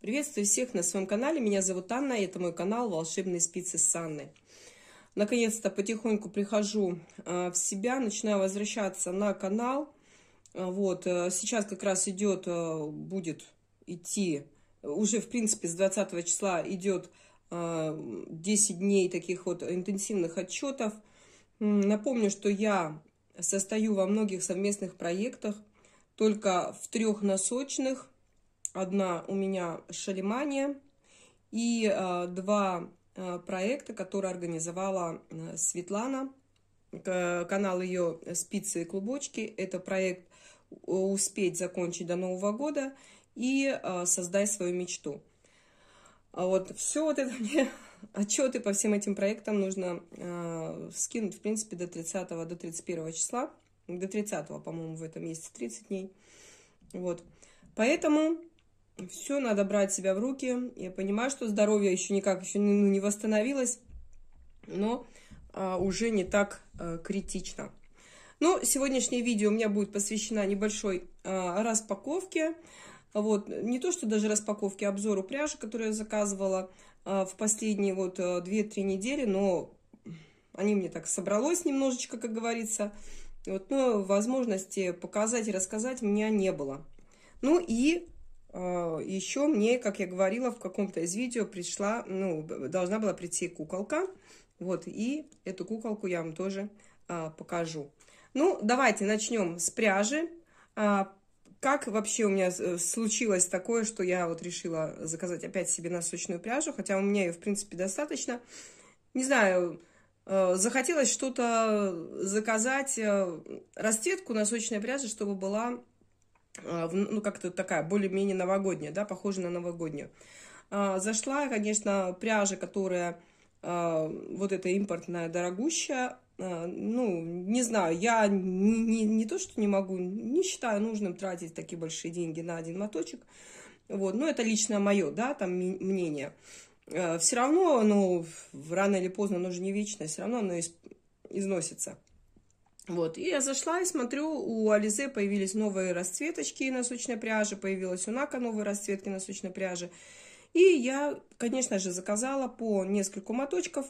Приветствую всех на своем канале. Меня зовут Анна, и это мой канал «Волшебные спицы с Анной». Наконец-то потихоньку прихожу э, в себя, начинаю возвращаться на канал. Э, вот, э, сейчас как раз идет, будет идти, уже, в принципе, с 20 числа идет 10 дней таких вот интенсивных отчетов. Напомню, что я состою во многих совместных проектах, только в трех носочных – Одна у меня «Шалимания» и э, два э, проекта, которые организовала э, Светлана. Канал ее «Спицы и клубочки». Это проект «Успеть закончить до Нового года» и «Создай свою мечту». А вот все вот это мне, отчеты по всем этим проектам нужно э, скинуть, в принципе, до 30 до 31 числа. До 30, по-моему, в этом месяце 30 дней. Вот. Поэтому все, надо брать себя в руки. Я понимаю, что здоровье еще никак, еще не, ну, не восстановилось, но а, уже не так а, критично. Ну, сегодняшнее видео у меня будет посвящено небольшой а, распаковке. Вот, не то, что даже распаковке, а обзору пряжи, которую я заказывала а, в последние вот 2-3 э, недели, но они мне так собралось немножечко, как говорится. Вот, но возможности показать и рассказать у меня не было. Ну и а, Еще мне, как я говорила, в каком-то из видео пришла, ну, должна была прийти куколка. Вот, и эту куколку я вам тоже а, покажу. Ну, давайте начнем с пряжи. А, как вообще у меня э, случилось такое, что я вот решила заказать опять себе носочную пряжу, хотя у меня ее, в принципе, достаточно. Не знаю, э, захотелось что-то заказать, э, расцветку носочной пряжи, чтобы была а, ну, как-то такая более-менее новогодняя, да, похожа на новогоднюю. А, зашла, конечно, пряжа, которая а, вот эта импортная, дорогущая, ну, не знаю, я не, не, не то, что не могу, не считаю нужным тратить такие большие деньги на один моточек, вот, но это личное мое, да, там мнение. Все равно, ну, рано или поздно, но же не вечно, все равно оно из, износится. Вот, и я зашла и смотрю, у Ализе появились новые расцветочки на сучной пряже, появилась у Нака новые расцветки на сучной пряже. И я, конечно же, заказала по нескольку моточков.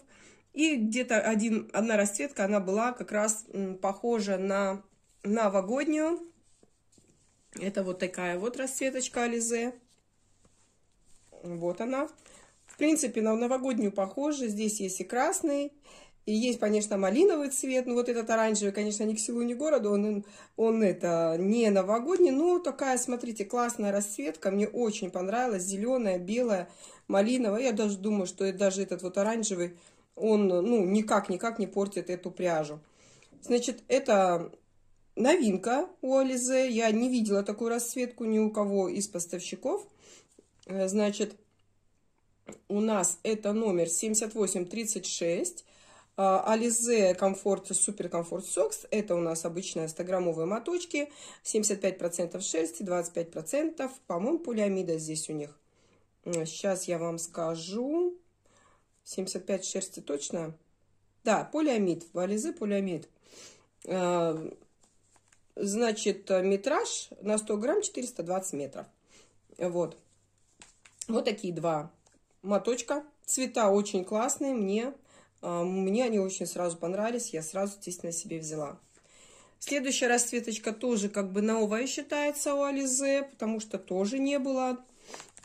И где-то один, одна расцветка, она была как раз похожа на новогоднюю. Это вот такая вот расцветочка Ализе. Вот она. В принципе, на новогоднюю похожа. Здесь есть и красный, и есть, конечно, малиновый цвет, но ну, вот этот оранжевый, конечно, ни к селу, ни к городу, он, он это не новогодний, но такая, смотрите, классная расцветка, мне очень понравилась, зеленая, белая, малиновая. Я даже думаю, что даже этот вот оранжевый, он, ну, никак-никак не портит эту пряжу. Значит, это новинка у Ализе. Я не видела такую расцветку ни у кого из поставщиков. Э, значит, у нас это номер 7836. А, Ализе Комфорт Супер Комфорт Сокс. Это у нас обычные 100-граммовые моточки. 75% шерсти, 25%. По-моему, полиамида здесь у них. Сейчас э, я вам скажу. 75 шерсти точно? Да, полиамид. В Ализе полиамид. Э, значит, метраж на 100 грамм 420 метров. Вот. Вот такие два моточка. Цвета очень классные. Мне а, мне они очень сразу понравились, я сразу, естественно, себе взяла. Следующая расцветочка тоже как бы новая считается у Ализе, потому что тоже не было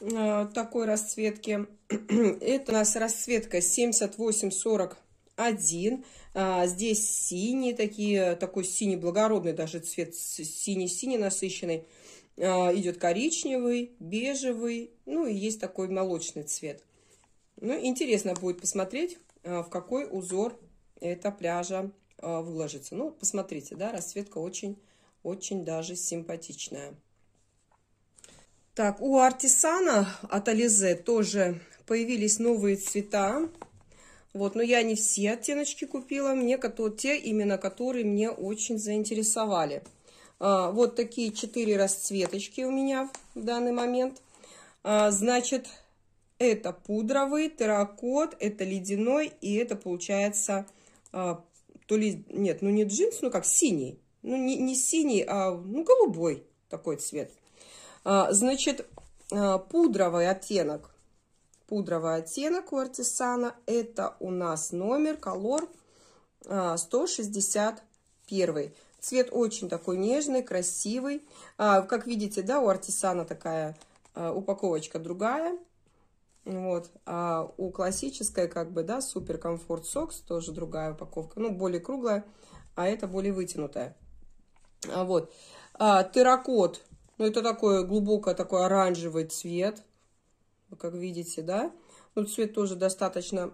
а, такой расцветки. Это у нас расцветка 7841. А, здесь синие такие, такой синий благородный даже цвет, синий-синий насыщенный. Идет коричневый, бежевый, ну и есть такой молочный цвет. Ну, интересно будет посмотреть, Э, в какой узор эта пряжа э, выложится. Ну, посмотрите, да, расцветка очень-очень даже симпатичная. Так, у Артисана от Ализе тоже появились новые цвета. Вот, но я не все оттеночки купила, мне те именно, которые мне очень заинтересовали. А, вот такие четыре расцветочки у меня в данный момент. А, значит, это пудровый, терракот, это ледяной, и это получается, а, то ли, нет, ну не джинс, ну как синий. Ну не, не синий, а ну голубой такой цвет. А, значит, а, пудровый оттенок. Пудровый оттенок у артисана. Это у нас номер, колор 161. А, цвет очень такой нежный, красивый. А, как видите, да, у артисана такая а, упаковочка другая. Вот. А у классической, как бы, да, Супер Комфорт Сокс, тоже другая упаковка, ну, более круглая, а это более вытянутая. А вот. А, терракот. Ну, это такой глубоко такой оранжевый цвет, как видите, да. Ну, цвет тоже достаточно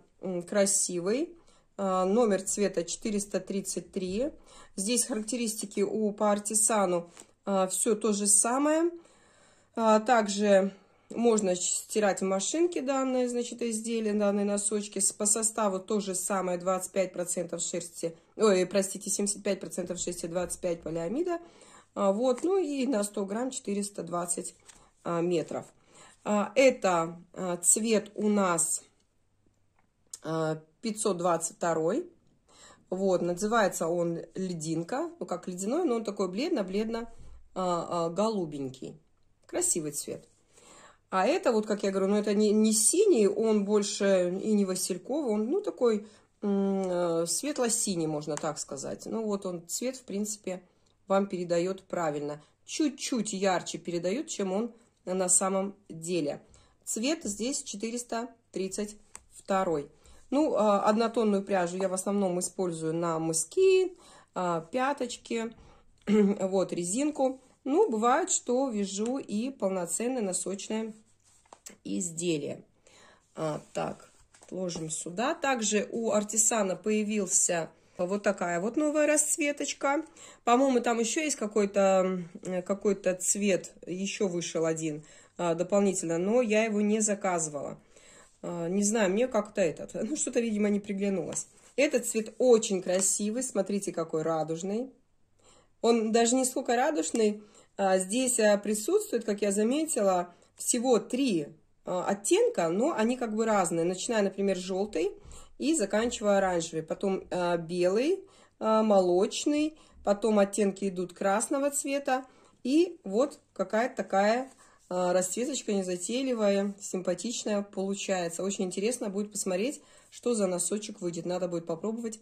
красивый. А, номер цвета 433. Здесь характеристики у по артисану а, все то же самое. А, также можно стирать в машинке данное, значит, изделие, данные носочки. По составу то же самое, 25% шерсти, ой, простите, 75% шерсти, 25 полиамида. А, вот, ну и на 100 грамм 420 а, метров. А, это цвет у нас 522. Вот, называется он льдинка, ну как ледяной, но он такой бледно-бледно голубенький. Красивый цвет. А это, вот как я говорю, ну это не, не синий, он больше и не Васильковый, он ну такой э, светло-синий, можно так сказать. Ну вот он цвет, в принципе, вам передает правильно. Чуть-чуть ярче передает, чем он на самом деле. Цвет здесь 432. Ну, а, однотонную пряжу я в основном использую на мыски, а, пяточки, вот резинку. Ну, бывает, что вяжу и полноценное носочное изделие. А, так, ложим сюда. Также у артисана появился вот такая вот новая расцветочка. По-моему, там еще есть какой-то какой, -то, э, какой -то цвет, еще вышел один а, дополнительно, но я его не заказывала. А, не знаю, мне как-то этот, ну что-то, видимо, не приглянулось. Этот цвет очень красивый, смотрите, какой радужный. Он даже не сколько радужный. А здесь э, присутствует, как я заметила, всего три э, оттенка, но они как бы разные. Начиная, например, желтый и заканчивая оранжевый. Потом э, белый, молочный, потом оттенки идут красного цвета. И вот какая-то такая расцветочка незатейливая, симпатичная получается. Очень интересно будет посмотреть, что за носочек выйдет. Надо будет попробовать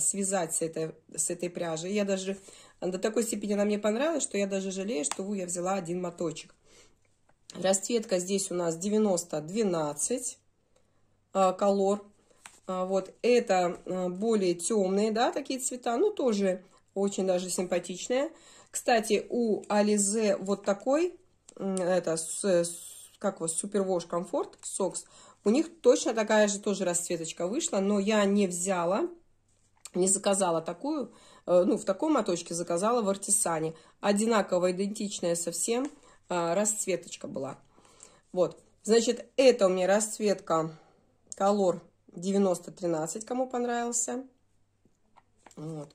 связать с этой, с этой пряжей. Я даже до такой степени она мне понравилась, что я даже жалею, что я взяла один моточек. Расцветка здесь у нас 90-12 а, колор. А, вот это а, более темные, да, такие цвета, Ну тоже очень даже симпатичные. Кстати, у Ализе вот такой, это, как его, Супервош Комфорт, Сокс, у них точно такая же тоже расцветочка вышла, но я не взяла, не заказала такую, Э, ну, в таком моточке заказала в Артисане. Одинаково идентичная совсем э, расцветочка была. Вот. Значит, это у меня расцветка колор 9013, кому понравился. Вот.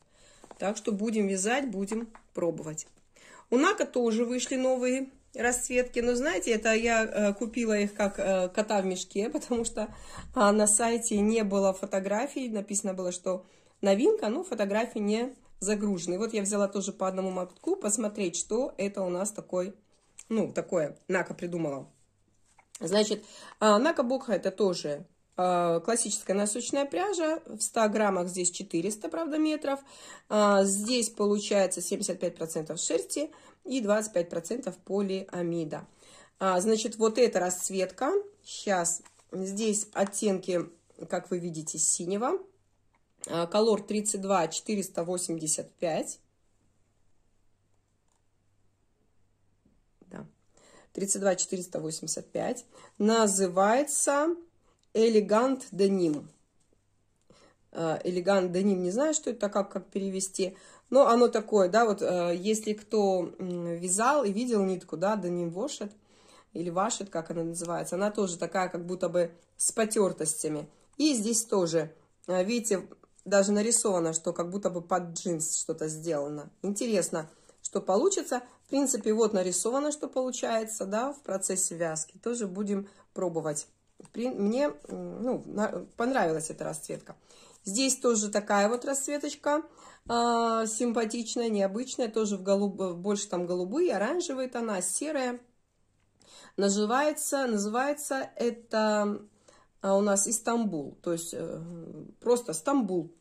Так что будем вязать, будем пробовать. У Нака тоже вышли новые расцветки. Но знаете, это я э, купила их как кота в мешке, потому что а, на сайте не было фотографий. Написано было, что новинка, но фотографий не загруженный. Вот я взяла тоже по одному мотку, посмотреть, что это у нас такой, ну, такое, Нака придумала. Значит, а, Нака Бокха это тоже а, классическая носочная пряжа, в 100 граммах здесь 400, правда, метров, а, здесь получается 75% шерсти и 25% полиамида. Значит, вот эта расцветка, сейчас здесь оттенки, как вы видите, синего, а, колор 32 485. Да. 32 485. Называется элегант деним. А, элегант деним, не знаю, что это, как, как перевести. Но оно такое, да, вот э, если кто вязал и видел нитку, да, деним вошет или вашет, как она называется, она тоже такая, как будто бы с потертостями. И здесь тоже, а, видите, даже нарисовано, что как будто бы под джинс что-то сделано. Интересно, что получится. В принципе, вот нарисовано, что получается, да, в процессе вязки. Тоже будем пробовать. Мне ну, понравилась эта расцветка. Здесь тоже такая вот расцветочка а, симпатичная, необычная, тоже в голуб... больше там голубые, оранжевые тона, серая. Называется, называется это а у нас Истамбул, то есть э, просто Стамбул.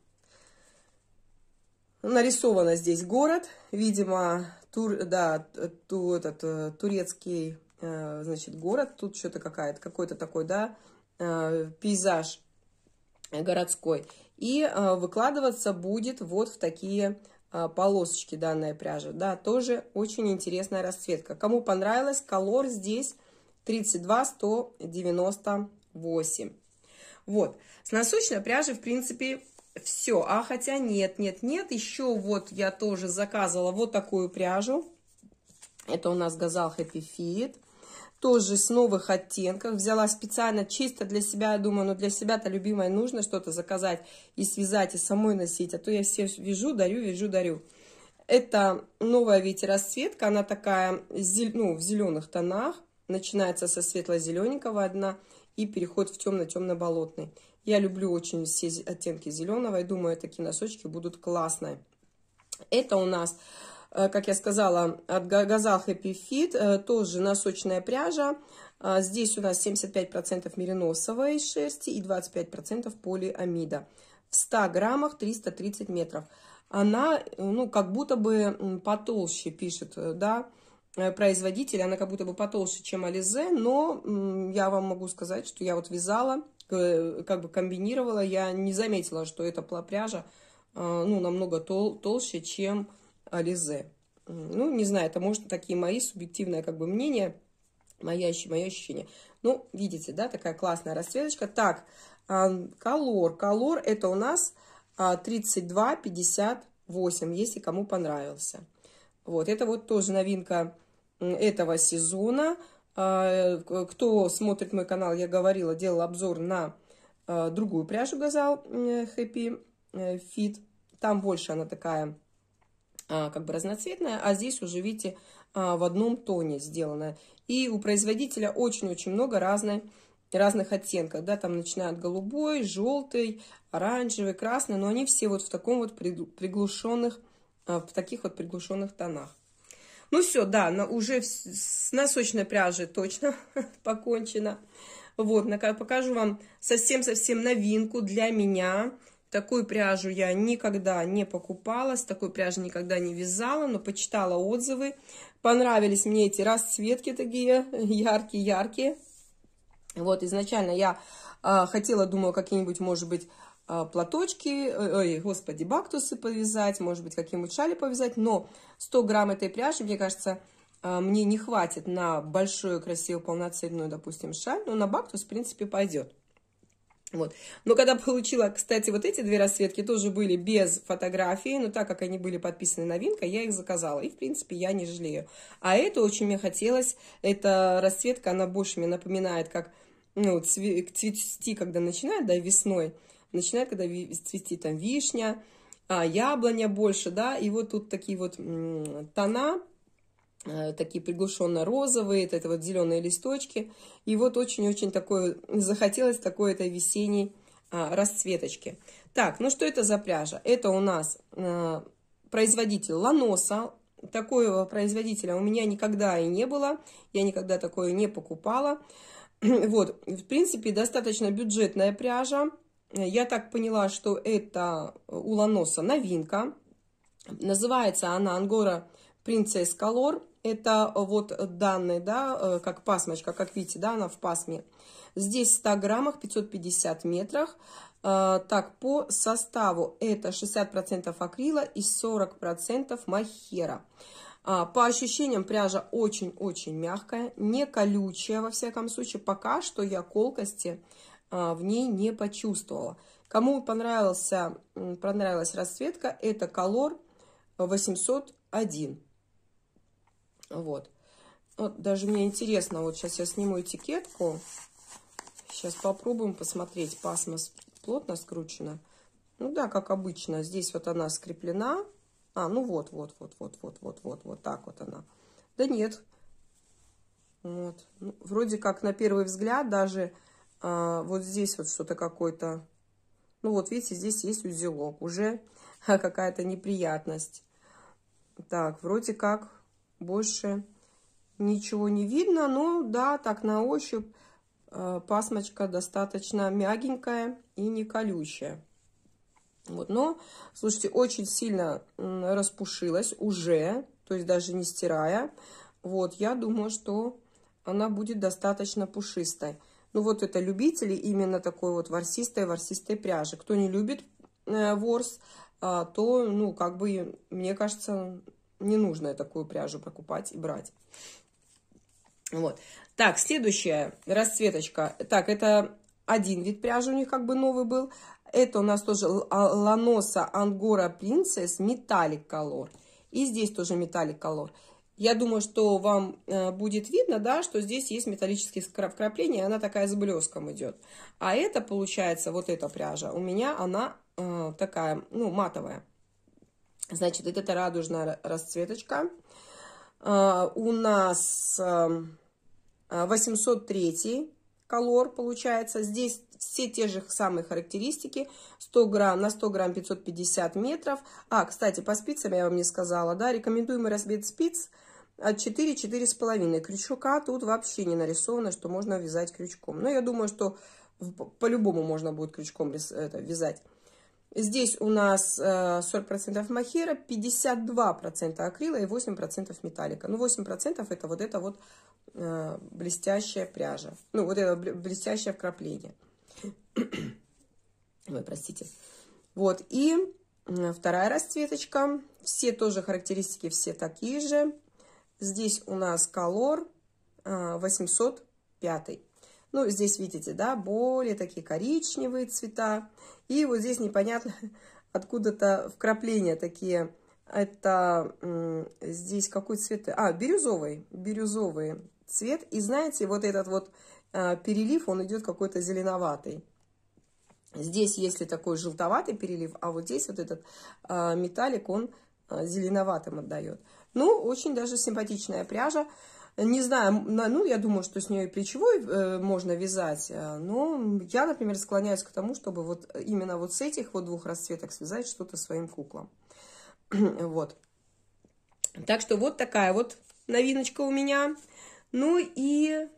Нарисовано здесь город, видимо, тур, да, ту, этот, э, турецкий э, значит, город, тут что-то какая-то, какой-то такой, да, пейзаж городской. И выкладываться будет вот в такие полосочки данная пряжа. Да, тоже очень интересная расцветка. Кому понравилось, колор здесь 32 190 8. Вот. С носочной пряжи, в принципе, все. А хотя нет, нет, нет. Еще вот я тоже заказывала вот такую пряжу. Это у нас Газал Happy Fit. Тоже с новых оттенков. Взяла специально чисто для себя. Я думаю, ну для себя-то, любимое, нужно что-то заказать и связать, и самой носить. А то я все вяжу, дарю, вяжу, дарю. Это новая, видите, расцветка. Она такая ну, в зеленых тонах. Начинается со светло-зелененького одна и переход в темно-темно-болотный. Я люблю очень все оттенки зеленого и думаю, такие носочки будут классные. Это у нас, э, как я сказала, от Газал Happy Fit, э, тоже носочная пряжа. А, здесь у нас 75% мериносовой шерсти и 25% полиамида. В 100 граммах 330 метров. Она, э, ну, как будто бы потолще пишет, да, Э, производителя, она как будто бы потолще, чем Ализе, но я вам могу сказать, что я вот вязала, э, как бы комбинировала, я не заметила, что эта пряжа э, ну, намного тол толще, чем Ализе. Ну, не знаю, это, может, такие мои субъективные как бы мнения, мои, мои ощущения. Ну, видите, да, такая классная расцветочка. Так, а, колор. Колор это у нас 32,58, а, если кому понравился. Вот, это вот тоже новинка этого сезона. А, э, кто смотрит мой канал, я говорила, делала обзор на э, другую пряжу Газал Happy Fit. Э, там больше она такая а, как бы разноцветная, а здесь уже, видите, а, в одном тоне сделанная И у производителя очень-очень много разной разных оттенков, да, там начиная от голубой, желтый, оранжевый, красный, но они все вот в таком вот приглушенных, в таких вот приглушенных тонах. Ну все, да, на, уже с носочной пряжи точно покончено. Вот, покажу вам совсем-совсем новинку для меня. Такую пряжу я никогда не покупала, с такой пряжи никогда не вязала, но почитала отзывы. Понравились мне эти расцветки такие яркие-яркие. Вот, изначально я э, хотела, думала какие-нибудь, может быть, Э, платочки, э, ой, господи, бактусы повязать, может быть, какие-нибудь шали повязать, но 100 грамм этой пряжи, мне кажется, э, мне не хватит на большую, красивую, полноценную, допустим, шаль, но на бактус, в принципе, пойдет. Вот. Но когда получила, кстати, вот эти две расцветки тоже были без фотографии, но так как они были подписаны новинка, я их заказала. И, в принципе, я не жалею. А это очень мне хотелось. Эта расцветка, она больше мне напоминает, как ну, цве цвести, когда начинает, да, весной начинает, когда цвести там вишня, а яблоня больше, да, и вот тут такие вот тона, э, такие приглушенно-розовые, это, это вот зеленые листочки. И вот очень-очень такое, захотелось такой этой весенней а, расцветочки. Так, ну что это за пряжа? Это у нас а, производитель Ланоса. Такого производителя у меня никогда и не было. Я никогда такое не покупала. Вот, в принципе, достаточно бюджетная пряжа. Я так поняла, что это э, у Ланоса новинка. Называется она Ангора Принцесс Колор. Это вот данные, да, э, как пасмочка, как видите, да, она в пасме. Здесь в 100 граммах, 550 метрах. Э, так, по составу это 60% акрила и 40% махера. А, по ощущениям пряжа очень-очень мягкая, не колючая, во всяком случае. Пока что я колкости а, в ней не почувствовала. Кому понравился, понравилась расцветка, это колор 801. Вот. вот. Даже мне интересно, вот сейчас я сниму этикетку. Сейчас попробуем посмотреть. Пасмос плотно скручена. Ну да, как обычно. Здесь вот она скреплена. А, ну вот, вот, вот, вот, вот, вот, вот, вот так вот она. Да нет. Вот. Ну, вроде как на первый взгляд даже а, вот здесь вот что-то какое-то... Ну вот, видите, здесь есть узелок, уже какая-то неприятность. Так, вроде как больше ничего не видно, но да, так на ощупь э, пасмочка достаточно мягенькая и не колючая. Вот, но, слушайте, очень сильно распушилась уже, то есть даже не стирая. Вот, я думаю, что она будет достаточно пушистой. Ну вот это любители именно такой вот ворсистой, ворсистой пряжи. Кто не любит э, ворс, э, то, ну, как бы, мне кажется, не нужно такую пряжу покупать и брать. Вот. Так, следующая расцветочка. Так, это один вид пряжи у них как бы новый был. Это у нас тоже а, Ланоса Ангора Принцесс Металлик Колор. И здесь тоже металлик колор. Я думаю, что вам э, будет видно, да, что здесь есть металлические вкрапления, она такая с блеском идет. А это получается, вот эта пряжа, у меня она э, такая, ну, матовая. Значит, это, это радужная расцветочка. Э, у нас э, 803 колор получается. Здесь все те же самые характеристики. 100 грамм, на 100 грамм 550 метров. А, кстати, по спицам я вам не сказала, да, рекомендуемый размер спиц – 4, а 4,5. Крючка тут вообще не нарисовано, что можно вязать крючком. Но ну, я думаю, что по-любому можно будет крючком это, вязать. Здесь у нас 40% э, махера, 52% акрила и 8% металлика. Ну, 8% это вот это вот э, блестящая пряжа. Ну, вот это блестящее вкрапление. Ой, простите. Вот, и вторая расцветочка. Все тоже характеристики, все такие же. Здесь у нас колор 805. Э, ну, здесь видите, да, более такие коричневые цвета. И вот здесь непонятно откуда-то вкрапления такие. Это здесь какой цвет? А, бирюзовый, бирюзовый цвет. И знаете, вот этот вот э, перелив, он идет какой-то зеленоватый. Здесь есть ли такой желтоватый перелив, а вот здесь вот этот э, металлик, он зеленоватым отдает. Ну, очень даже симпатичная пряжа. Не знаю, ну, я думаю, что с нее и плечевой э, можно вязать, э, но я, например, склоняюсь к тому, чтобы вот именно вот с этих вот двух расцветок связать что-то своим куклам. вот. Так что вот такая вот новиночка у меня. Ну и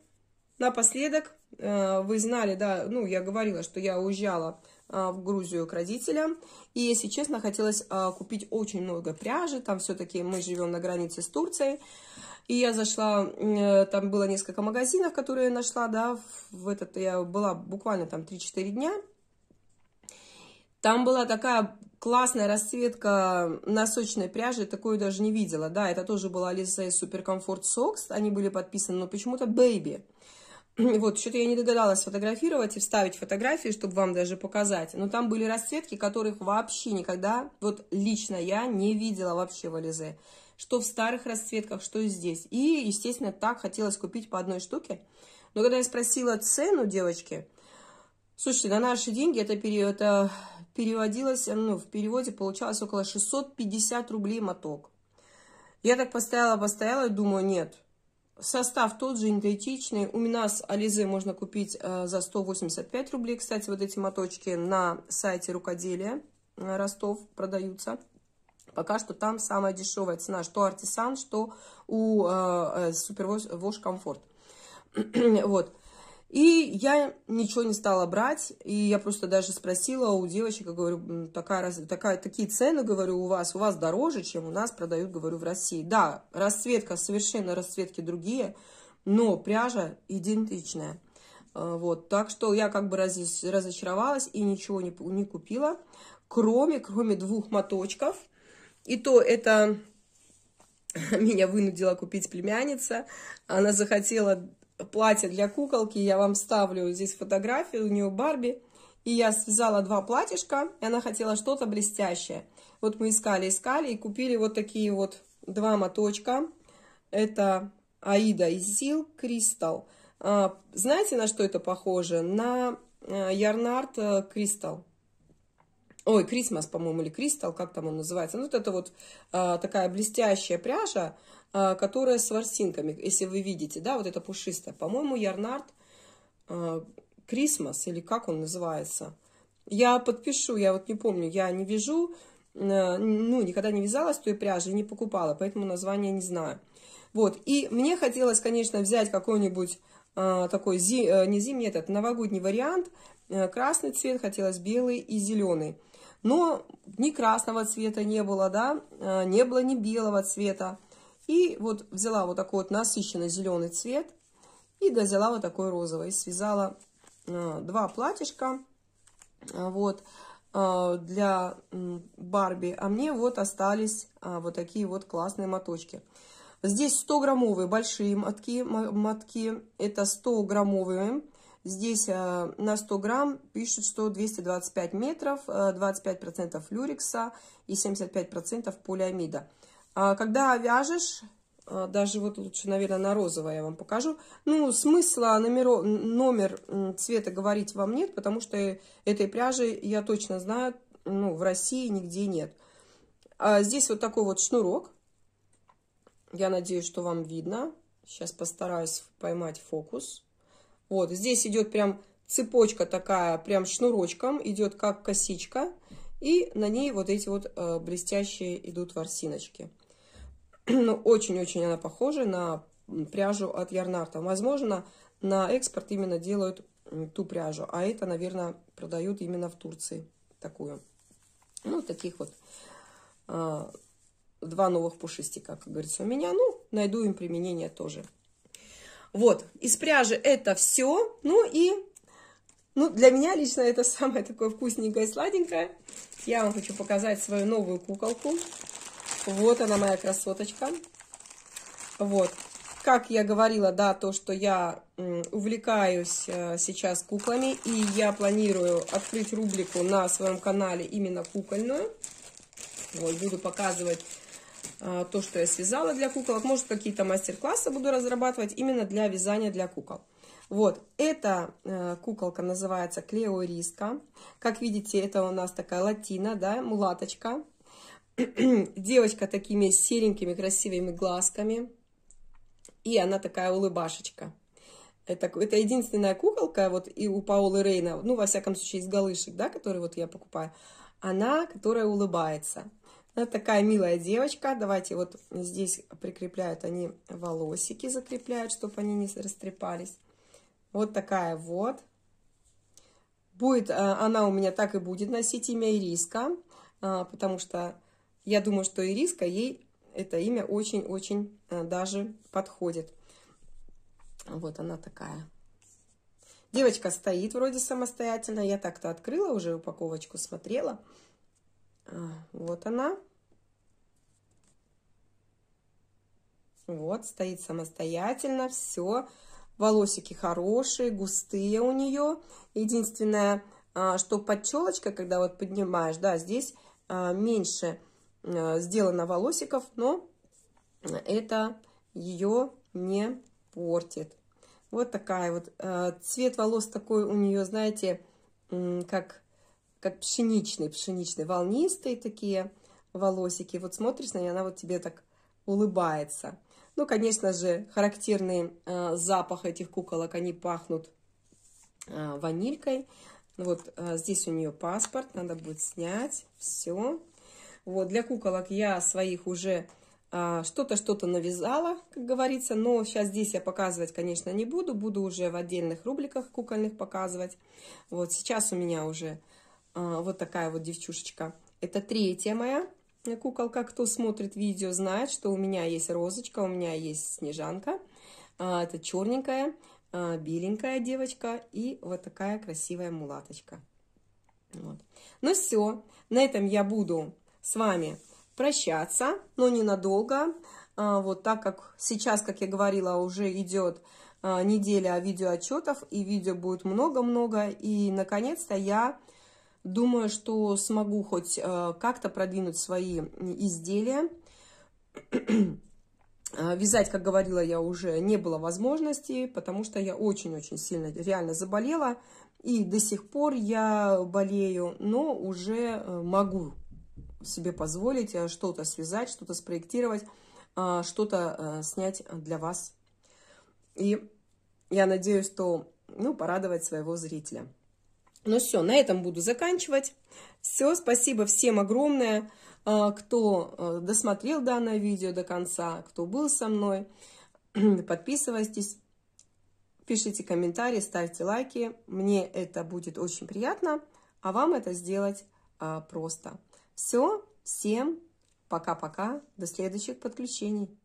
напоследок, э, вы знали, да, ну, я говорила, что я уезжала а, в Грузию к родителям. И, если честно, хотелось а, купить очень много пряжи. Там все-таки мы живем на границе с Турцией. И я зашла, э, там было несколько магазинов, которые я нашла, да, в этот, я была буквально там 3-4 дня. Там была такая классная расцветка носочной пряжи, такую даже не видела, да, это тоже была Алиса из Суперкомфорт Сокс, они были подписаны, но почему-то Baby. Вот, что-то я не догадалась сфотографировать и вставить фотографии, чтобы вам даже показать. Но там были расцветки, которых вообще никогда, вот лично я не видела вообще в Ализе. Что в старых расцветках, что и здесь. И, естественно, так хотелось купить по одной штуке. Но когда я спросила цену девочки, слушайте, на наши деньги это, пере, это переводилось, ну, в переводе получалось около 650 рублей моток. Я так постояла, постояла и думаю, нет, Состав тот же, идентичный. У нас Ализе можно купить э, за 185 рублей. Кстати, вот эти моточки на сайте рукоделия э, Ростов продаются. Пока что там самая дешевая цена, что артисан, что у э, э Комфорт. вот. И я ничего не стала брать, и я просто даже спросила у девочек, я говорю, такая, такая, такие цены, говорю, у вас, у вас дороже, чем у нас продают, говорю, в России. Да, расцветка, совершенно расцветки другие, но пряжа идентичная. Э, вот, так что я как бы раз, разочаровалась и ничего не, не купила, кроме, кроме двух моточков. И то это меня вынудила купить племянница. Она захотела платье для куколки, я вам ставлю здесь фотографию, у нее Барби. И я связала два платьишка, и она хотела что-то блестящее. Вот мы искали, искали, и купили вот такие вот два моточка. Это Аида и Сил Кристалл. А, знаете, на что это похоже? На э, Ярнард э, Кристалл. Ой, Крисмас, по-моему, или Кристалл, как там он называется. Ну, вот это вот а, такая блестящая пряжа, а, которая с ворсинками, если вы видите, да, вот это пушистая. По-моему, Ярнард а, Крисмас, или как он называется. Я подпишу, я вот не помню, я не вяжу, э, ну, никогда не вязала с той пряжи, не покупала, поэтому название не знаю. Вот, и мне хотелось, конечно, взять какой-нибудь а, такой, э, не зимний, этот новогодний вариант, э, красный цвет, хотелось белый и зеленый. Но ни красного цвета не было, да, не было ни белого цвета. И вот взяла вот такой вот насыщенный зеленый цвет и дозяла вот такой розовый. И связала э, два платьишка э, вот, э, для Барби. А мне вот остались вот такие вот классные моточки. Здесь 100-граммовые большие мотки, мотки. Это 100-граммовые. Здесь на 100 грамм пишут, что 225 метров, 25% люрикса и 75% полиамида. А когда вяжешь, а, даже вот лучше, наверное, на розовое я вам покажу. Ну, смысла номеро, номер цвета говорить вам нет, потому что этой пряжи, я точно знаю, ну, в России нигде нет. А здесь вот такой вот шнурок. Я надеюсь, что вам видно. Сейчас постараюсь поймать фокус. Вот, здесь идет прям цепочка такая, прям шнурочком, идет как косичка. И на ней вот эти вот э, блестящие идут ворсиночки. но ну, очень-очень она похожа на пряжу от Ярнарта. Возможно, на экспорт именно делают ту пряжу, а это, наверное, продают именно в Турции такую. Ну, таких вот а, два новых пушистика, как говорится, у меня. Ну, найду им применение тоже. Вот, из пряжи это все. Ну и ну, для меня лично это самое такое вкусненькое и сладенькое. Я вам хочу показать свою новую куколку. Вот она моя красоточка. Вот. Как я говорила, да, то, что я увлекаюсь э, сейчас куклами, и я планирую открыть рубрику на своем канале именно кукольную. Вот, буду показывать э, то, что я связала для куколок. Может, какие-то мастер-классы буду разрабатывать именно для вязания для кукол. Вот, эта э, куколка называется Клеориска. Как видите, это у нас такая латина, да, мулаточка. девочка такими серенькими красивыми глазками. И она такая улыбашечка. Это, это единственная куколка вот и у Паулы Рейна, ну, во всяком случае, из галышек, да, которые вот я покупаю. Она, которая улыбается. Ну, она такая милая девочка. Давайте вот здесь прикрепляют они волосики, закрепляют, чтобы они не растрепались. Вот такая вот. Будет, э, она у меня так и будет носить имя Ириска, э, потому что я думаю, что Ириска ей это имя очень-очень э, даже подходит. Вот она такая. Девочка стоит вроде самостоятельно. Я так-то открыла уже упаковочку, смотрела. А, вот она. Вот, стоит самостоятельно, все. Волосики хорошие, густые у нее. Единственное, а, что подчелочка, когда вот поднимаешь, да, здесь а, меньше Э, сделана волосиков, но это ее не портит. Вот такая вот. Э, цвет волос такой у нее, знаете, как, как пшеничный, пшеничный, волнистые такие волосики. Вот смотришь на нее, она вот тебе так улыбается. Ну, конечно же, характерный э, запах этих куколок, они пахнут ванилькой. Вот здесь у нее паспорт, надо будет снять. Все. Вот, для куколок я своих уже а, что-то, что-то навязала, как говорится, но сейчас здесь я показывать, конечно, не буду, буду уже в отдельных рубриках кукольных показывать. Вот, сейчас у меня уже а, вот такая вот девчушечка. Это третья моя куколка, кто смотрит видео, знает, что у меня есть розочка, у меня есть снежанка, а, это черненькая, беленькая девочка и вот такая красивая мулаточка. Вот. Ну все, на этом я буду с вами прощаться, но ненадолго. А, вот так как сейчас, как я говорила, уже идет а, неделя видеоотчетов, и видео будет много-много. И, наконец-то, я думаю, что смогу хоть а, как-то продвинуть свои изделия. Вязать, как говорила я уже, не было возможности, потому что я очень-очень сильно реально заболела. И до сих пор я болею, но уже э, могу себе позволить э, что-то связать, что-то спроектировать, э, что-то э, снять для вас. И я надеюсь, что ну, порадовать своего зрителя. Ну все, на этом буду заканчивать. Все, спасибо всем огромное, кто досмотрел данное видео до конца, кто был со мной. Подписывайтесь, пишите комментарии, ставьте лайки. Мне это будет очень приятно, а вам это сделать просто. Все, всем пока-пока, до следующих подключений.